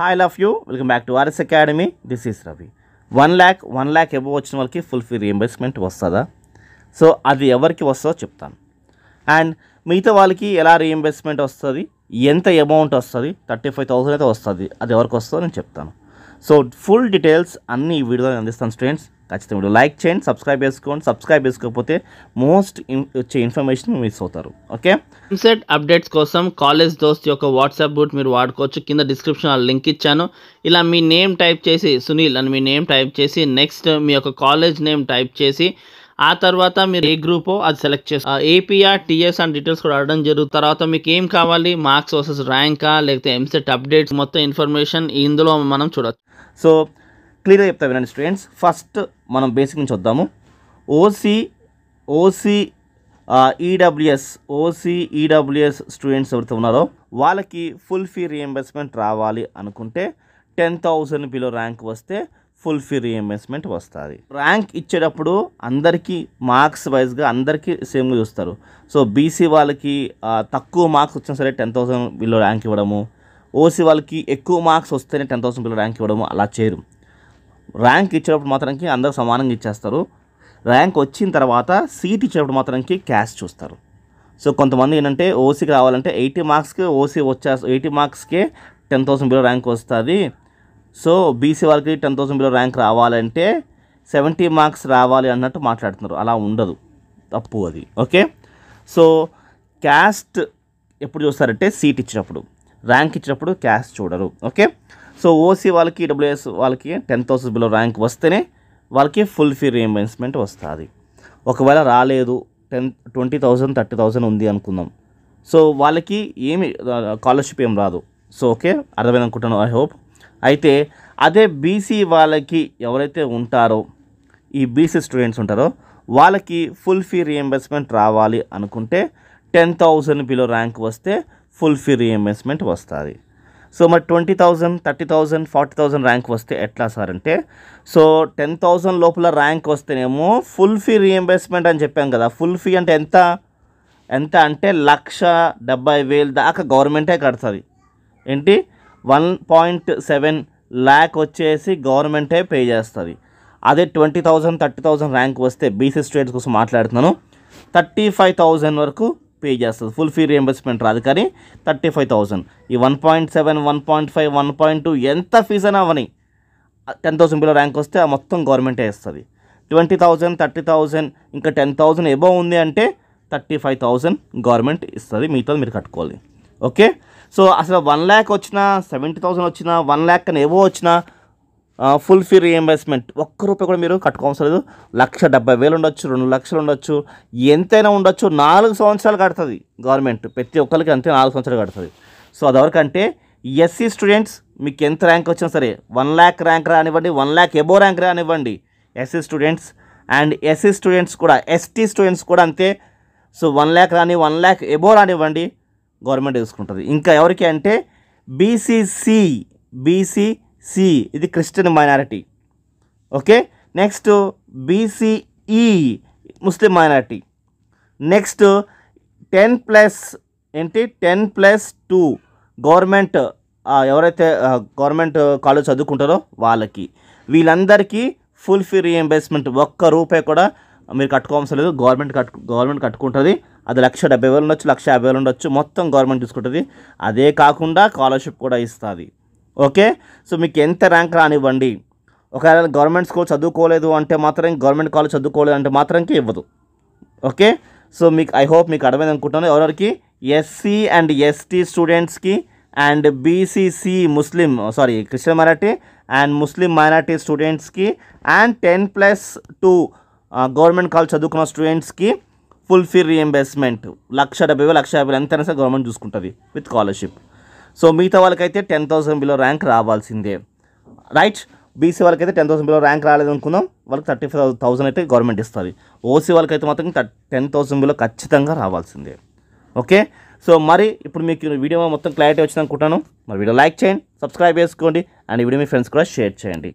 hi love you welcome back to RS academy this is Ravi one lakh one lakh above వచ్చిన వాళ్ళకి full fee reimbursement వస్తుందా so అది ఎవరికి వస్తుందో చెప్తాను అండ్ మిగతా వాళ్ళకి ఎలా రీఎంబర్స్మెంట్ వస్తుంది ఎంత అమౌంట్ వస్తుంది థర్టీ ఫైవ్ థౌసండ్ అయితే వస్తుంది అది ఎవరికి వస్తుందో నేను చెప్తాను సో ఫుల్ డీటెయిల్స్ అన్నీ ఈ వీడియోలో అందిస్తాను స్టూడెంట్స్ ఖచ్చితంగా వీడియో లైక్ చేయండి సబ్స్క్రైబ్ చేసుకోండి సబ్స్క్రైబ్ చేసుకోకపోతే మోస్ట్ వచ్చే ఇన్ఫర్మేషన్ మిస్ అవుతారు ఓకే ఎంసెట్ అప్డేట్స్ కోసం కాలేజ్ దోస్త్ యొక్క వాట్సాప్ బూట్ మీరు వాడుకోవచ్చు కింద డిస్క్రిప్షన్ లింక్ ఇచ్చాను ఇలా మీ నేమ్ టైప్ చేసి సునీల్ అని మీ నేమ్ టైప్ చేసి నెక్స్ట్ మీ యొక్క కాలేజ్ నేమ్ టైప్ చేసి ఆ తర్వాత మీరు ఏ గ్రూపో అది సెలెక్ట్ చేసి ఏపీఆర్ టీఎస్ అండ్ డీటెయిల్స్ కూడా అడగడం జరుగుతుంది తర్వాత మీకు ఏం కావాలి మార్క్స్ వర్సెస్ ర్యాంకా లేకపోతే ఎంసెట్ అప్డేట్స్ మొత్తం ఇన్ఫర్మేషన్ ఇందులో మనం చూడవచ్చు సో క్లియర్గా చెప్తా వినండి స్టూడెంట్స్ ఫస్ట్ మనం బేసిక్ నుంచి వద్దాము OC OC EWS OC EWS students ఎవరితో ఉన్నారో వాళ్ళకి ఫుల్ ఫీ రీఎంబర్స్మెంట్ రావాలి అనుకుంటే టెన్ థౌజండ్ బిలో ర్యాంక్ వస్తే ఫుల్ ఫీ రీఎంబర్స్మెంట్ వస్తుంది ర్యాంక్ ఇచ్చేటప్పుడు అందరికీ మార్క్స్ వైజ్గా అందరికీ సేమ్గా చూస్తారు సో బీసీ వాళ్ళకి తక్కువ మార్క్స్ వచ్చినా సరే టెన్ థౌసండ్ బిలో ర్యాంక్ ఇవ్వడము ఓసీ వాళ్ళకి ఎక్కువ మార్క్స్ వస్తేనే టెన్ థౌసండ్ బిలో ర్యాంక్ ఇవ్వడము అలా చేయరు ర్యాంక్ ఇచ్చినప్పుడు మాత్రంకి అందరు సమానంగా ఇచ్చేస్తారు ర్యాంక్ వచ్చిన తర్వాత సీట్ ఇచ్చినప్పుడు మాత్రంకి క్యాష్ చూస్తారు సో కొంతమంది ఏంటంటే ఓసీకి రావాలంటే ఎయిటీ మార్క్స్కి ఓసీ వచ్చే ఎయిటీ మార్క్స్కే టెన్ థౌసండ్ బిలో ర్యాంక్ వస్తుంది సో బీసీ వాళ్ళకి టెన్ థౌసండ్ బిలో ర్యాంక్ రావాలంటే సెవెంటీ మార్క్స్ రావాలి అన్నట్టు మాట్లాడుతున్నారు అలా ఉండదు తప్పు అది ఓకే సో క్యాస్ట్ ఎప్పుడు చూస్తారంటే సీట్ ఇచ్చినప్పుడు ర్యాంక్ ఇచ్చినప్పుడు క్యాస్ట్ చూడరు ఓకే సో ఓసీ వాళ్ళకి డబ్ల్యూఎస్ e వాళ్ళకి టెన్ థౌసండ్ బిలో ర్యాంక్ వస్తేనే వాళ్ళకి ఫుల్ ఫీ రీఎంబర్స్మెంట్ వస్తుంది ఒకవేళ రాలేదు ten twenty thousand thirty thousand ఉంది అనుకుందాం సో వాళ్ళకి ఏమి స్కాలర్షిప్ ఏం రాదు సో ఓకే అర్థమైంది అనుకుంటాను ఐ హోప్ అయితే అదే బీసీ వాళ్ళకి ఎవరైతే ఉంటారో ఈ బీసీ స్టూడెంట్స్ ఉంటారో వాళ్ళకి ఫుల్ ఫీ రీఎంబర్స్మెంట్ రావాలి అనుకుంటే టెన్ థౌజండ్ బిలో ర్యాంక్ వస్తే ఫుల్ ఫీ రీఎంబర్స్మెంట్ వస్తుంది సో మరి twenty thousand thirty thousand forty thousand rank వస్తే ఎట్లా సార్ అంటే సో టెన్ థౌజండ్ లోపల ర్యాంక్ వస్తేనేమో ఫుల్ ఫీ రీఎంబర్స్మెంట్ అని చెప్పాం కదా ఫుల్ ఫీ అంటే ఎంత ఎంత అంటే లక్ష డెబ్బై వేలు దాకా గవర్నమెంటే కడుతుంది ఏంటి వన్ పాయింట్ సెవెన్ ల్యాక్ వచ్చేసి గవర్నమెంటే పే చేస్తుంది అదే twenty thousand thirty thousand rank వస్తే బీసీ స్టేట్స్ కోసం మాట్లాడుతున్నాను థర్టీ ఫైవ్ థౌజండ్ వరకు పే చేస్తుంది ఫుల్ ఫీ రియంబర్స్మెంట్ రాదు కానీ థర్టీ ఫైవ్ థౌసండ్ ఈ one point seven one point five one point two ఎంత ఫీజ్ అయినా అవని టెన్ థౌసండ్ బిలో ర్యాంక్ వస్తే ఆ మొత్తం గవర్నమెంటే ఇస్తుంది ట్వంటీ థౌజండ్ థర్టీ థౌజండ్ ఇంకా టెన్ థౌజండ్ ఎబో ఉంది అంటే థర్టీ ఫైవ్ థౌజండ్ గవర్నమెంట్ ఇస్తుంది మీతో మీరు కట్టుకోవాలి ఓకే సో అసలు వన్ ల్యాక్ వచ్చినా సెవెంటీ థౌసండ్ వచ్చినా వన్ ల్యాక్ అని ఏవో వచ్చినా ఫుల్ ఫీ రీఎంబర్స్మెంట్ ఒక్క రూపాయి కూడా మీరు కట్టుకోవాల్సిన లేదు లక్ష డెబ్బై వేలు ఉండొచ్చు రెండు లక్షలు ఉండొచ్చు ఎంతైనా ఉండొచ్చు నాలుగు సంవత్సరాలు కడుతుంది గవర్నమెంట్ ప్రతి ఒక్కరికి అంతే నాలుగు సంవత్సరాలు కడుతుంది సో అదవరకంటే ఎస్సీ స్టూడెంట్స్ మీకు ఎంత ర్యాంక్ వచ్చినా సరే వన్ ల్యాక్ ర్యాంక్ రానివ్వండి వన్ ల్యాక్ ఎబో ర్యాంక్ రానివ్వండి SC students and SC students కూడా ఎస్టీ స్టూడెంట్స్ కూడా అంతే సో వన్ ల్యాక్ రాని వన్ ల్యాక్ ఎబో రానివ్వండి గవర్నమెంట్ చూసుకుంటుంది ఇంకా ఎవరికి అంటే బీసీసీ బీసీ సి ఇది Christian minority okay next BCE Muslim minority next ten plus ఏంటి టెన్ ప్లస్ టూ గవర్నమెంట్ ఎవరైతే గవర్నమెంట్ కాలేజ్ చదువుకుంటారో వాళ్ళకి వీళ్ళందరికీ ఫుల్ ఫీ రీఎంబర్స్మెంట్ ఒక్క రూపాయి కూడా మీరు కట్టుకోవాల్సిన లేదు గవర్నమెంట్ కట్టు గవర్నమెంట్ కట్టుకుంటుంది అది లక్ష డెబ్బై వేలు ఉండొచ్చు లక్ష యాభై వేలు ఉండొచ్చు మొత్తం గవర్నమెంట్ తీసుకుంటుంది అదే కాకుండా స్కాలర్షిప్ కూడా ఇస్తుంది ఓకే సో మీకు ఎంత ర్యాంక్ రానివ్వండి ఒకవేళ గవర్నమెంట్ స్కూల్ చదువుకోలేదు అంటే మాత్రం గవర్నమెంట్ కాలేజ్ చదువుకోలేదు అంటే మాత్రంకి ఇవ్వదు ఓకే సో మీకు ఐ హోప్ మీకు అర్థమైంది అనుకుంటున్నాను ఎవరికి ఎస్సీ అండ్ ఎస్టీ స్టూడెంట్స్కి and BCC Muslim sorry Christian minority and Muslim minority స్టూడెంట్స్కి and ten plus two government college చదువుకున్న స్టూడెంట్స్కి ఫుల్ ఫీ రీఎంబర్స్మెంట్ లక్ష డెబ్బై వేలు లక్ష యాభై వేలు ఎంతైనా సరే గవర్నమెంట్ చూసుకుంటుంది విత్ స్కాలర్షిప్ సో మిగతా వాళ్ళకైతే టెన్ థౌసండ్ బిలో ర్యాంక్ రావాల్సిందే రైట్ బీసీ వాళ్ళకైతే టెన్ థౌసండ్ బిలో ర్యాంక్ రాలేదు అనుకుందాం వాళ్ళకి థర్టీ ఫైవ్ థౌసండ్ అయితే గవర్నమెంట్ ఇస్తుంది ఓసీ వాళ్ళకైతే మాత్రం టెన్ థౌసండ్ బిలో ఖచ్చితంగా రావాల్సిందే ఓకే సో మరి ఇప్పుడు మీకు వీడియో మొత్తం క్లారిటీ వచ్చిందనుకుంటాను మరి వీడియో లైక్ చేయండి సబ్స్క్రైబ్ చేసుకోండి అండ్ వీడియో మీ ఫ్రెండ్స్ కూడా షేర్ చేయండి